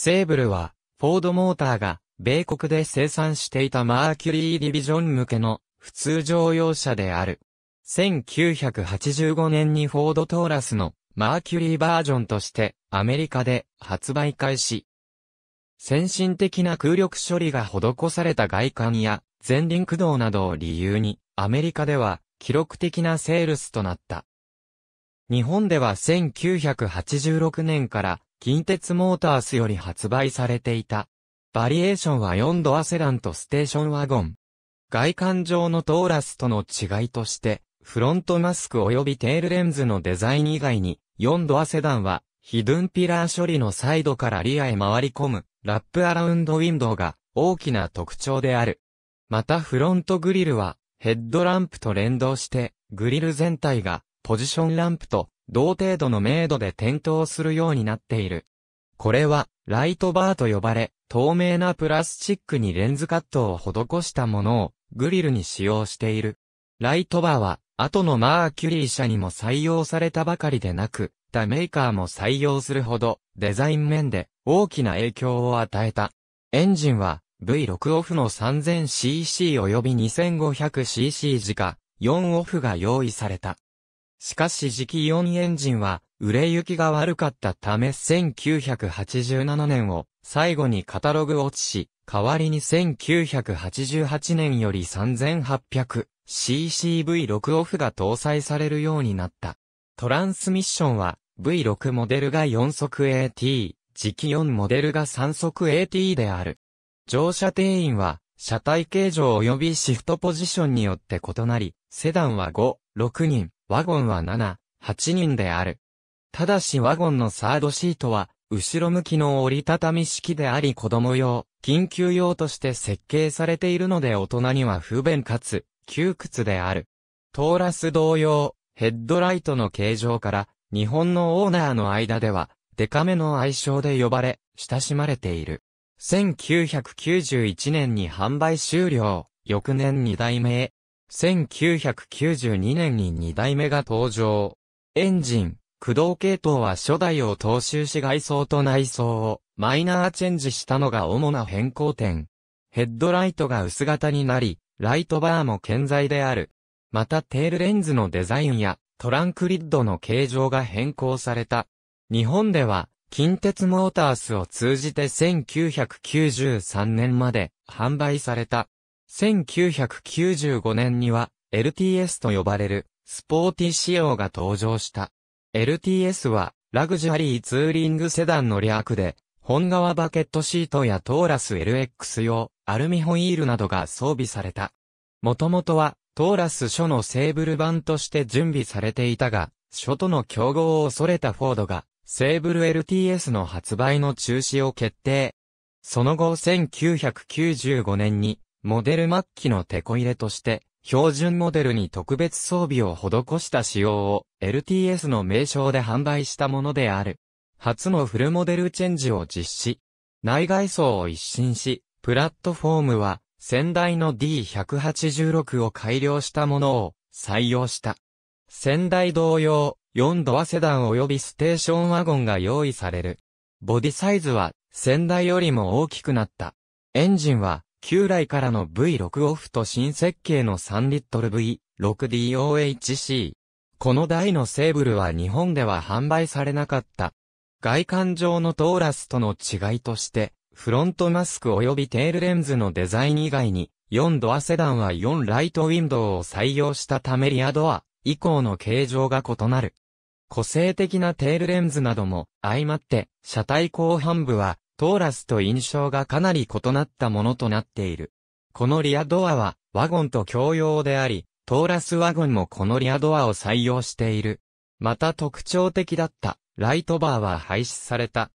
セーブルは、フォードモーターが、米国で生産していたマーキュリーディビジョン向けの、普通乗用車である。1985年にフォードトーラスの、マーキュリーバージョンとして、アメリカで、発売開始。先進的な空力処理が施された外観や、前輪駆動などを理由に、アメリカでは、記録的なセールスとなった。日本では1986年から近鉄モータースより発売されていた。バリエーションは4ドアセダンとステーションワゴン。外観上のトーラスとの違いとして、フロントマスク及びテールレンズのデザイン以外に、4ドアセダンは、ヒドゥンピラー処理のサイドからリアへ回り込む、ラップアラウンドウィンドウが大きな特徴である。またフロントグリルは、ヘッドランプと連動して、グリル全体が、ポジションランプと同程度の明度で点灯するようになっている。これは、ライトバーと呼ばれ、透明なプラスチックにレンズカットを施したものを、グリルに使用している。ライトバーは、後のマーキュリー社にも採用されたばかりでなく、他メーカーも採用するほど、デザイン面で大きな影響を与えた。エンジンは、V6 オフの 3000cc 及び 2500cc 時か、4オフが用意された。しかし磁気イオンエンジンは、売れ行きが悪かったため1987年を最後にカタログ落ちし、代わりに1988年より 3800CCV6 オフが搭載されるようになった。トランスミッションは V6 モデルが4速 AT、磁気4モデルが3速 AT である。乗車定員は車体形状及びシフトポジションによって異なり、セダンは5、6人、ワゴンは7、8人である。ただしワゴンのサードシートは、後ろ向きの折りたたみ式であり子供用、緊急用として設計されているので大人には不便かつ、窮屈である。トーラス同様、ヘッドライトの形状から、日本のオーナーの間では、デカめの愛称で呼ばれ、親しまれている。1991年に販売終了、翌年2代目へ1992年に2代目が登場。エンジン、駆動系統は初代を踏襲し外装と内装をマイナーチェンジしたのが主な変更点。ヘッドライトが薄型になり、ライトバーも健在である。またテールレンズのデザインやトランクリッドの形状が変更された。日本では近鉄モータースを通じて1993年まで販売された。1995年には LTS と呼ばれるスポーティ仕様が登場した。LTS はラグジュアリーツーリングセダンの略で、本革バケットシートやトーラス LX 用、アルミホイールなどが装備された。もともとは、トーラス書のセーブル版として準備されていたが、書との競合を恐れたフォードが、セーブル LTS の発売の中止を決定。その後1995年に、モデル末期のテコ入れとして、標準モデルに特別装備を施した仕様を LTS の名称で販売したものである。初のフルモデルチェンジを実施。内外装を一新し、プラットフォームは先代の D186 を改良したものを採用した。先代同様、4ドアセダン及びステーションワゴンが用意される。ボディサイズは先代よりも大きくなった。エンジンは旧来からの V6 オフと新設計の3ル V6DOHC。この台のセーブルは日本では販売されなかった。外観上のトーラスとの違いとして、フロントマスク及びテールレンズのデザイン以外に、4ドアセダンは4ライトウィンドウを採用したためリアドア以降の形状が異なる。個性的なテールレンズなども相まって、車体後半部はトーラスと印象がかなり異なったものとなっている。このリアドアはワゴンと共用であり、トーラスワゴンもこのリアドアを採用している。また特徴的だったライトバーは廃止された。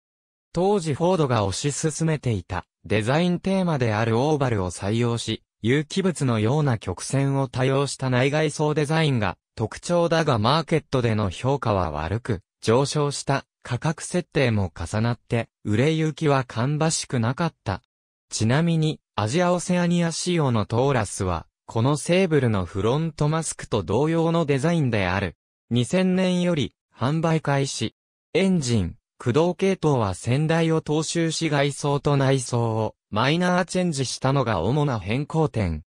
当時フォードが推し進めていたデザインテーマであるオーバルを採用し、有機物のような曲線を多用した内外装デザインが特徴だがマーケットでの評価は悪く上昇した価格設定も重なって、売れ行きは芳しくなかった。ちなみに、アジアオセアニア仕様のトーラスは、このセーブルのフロントマスクと同様のデザインである。2000年より、販売開始。エンジン、駆動系統は先代を踏襲し外装と内装をマイナーチェンジしたのが主な変更点。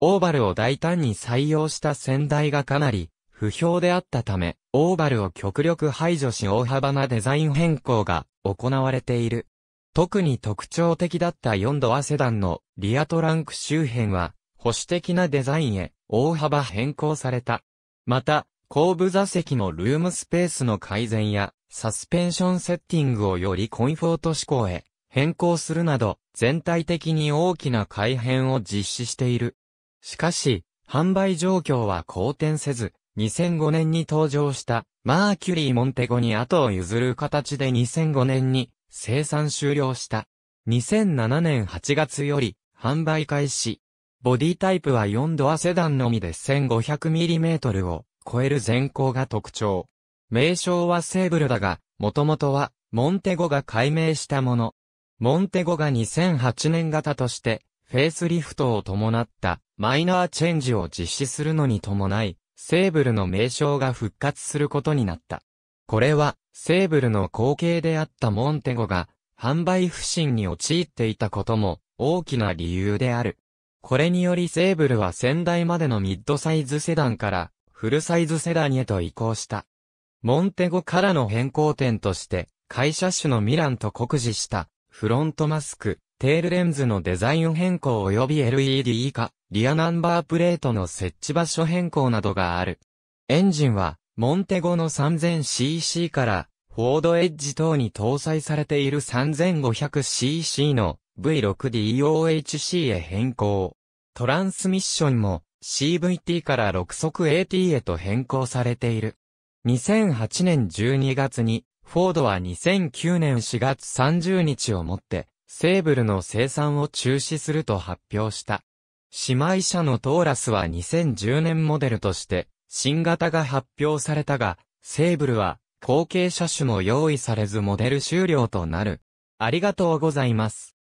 オーバルを大胆に採用した先代がかなり不評であったため、オーバルを極力排除し大幅なデザイン変更が行われている。特に特徴的だった4ドアセダンのリアトランク周辺は、保守的なデザインへ大幅変更された。また、後部座席のルームスペースの改善や、サスペンションセッティングをよりコンフォート志向へ変更するなど、全体的に大きな改変を実施している。しかし、販売状況は好転せず、2005年に登場したマーキュリー・モンテゴに後を譲る形で2005年に生産終了した。2007年8月より販売開始。ボディタイプは4ドアセダンのみで 1500mm を超える全高が特徴。名称はセーブルだが、もともとはモンテゴが解明したもの。モンテゴが2008年型としてフェイスリフトを伴ったマイナーチェンジを実施するのに伴い、セーブルの名称が復活することになった。これは、セーブルの後継であったモンテゴが、販売不振に陥っていたことも、大きな理由である。これによりセーブルは先代までのミッドサイズセダンから、フルサイズセダンへと移行した。モンテゴからの変更点として、会社種のミランと酷似した、フロントマスク、テールレンズのデザイン変更及び LED 化、リアナンバープレートの設置場所変更などがある。エンジンは、モンテゴの 3000cc から、フォードエッジ等に搭載されている 3500cc の V6DOHC へ変更。トランスミッションも CVT から6速 AT へと変更されている。2008年12月に、フォードは2009年4月30日をもって、セーブルの生産を中止すると発表した。姉妹車のトーラスは2010年モデルとして、新型が発表されたが、セーブルは、後継車種も用意されずモデル終了となる。ありがとうございます。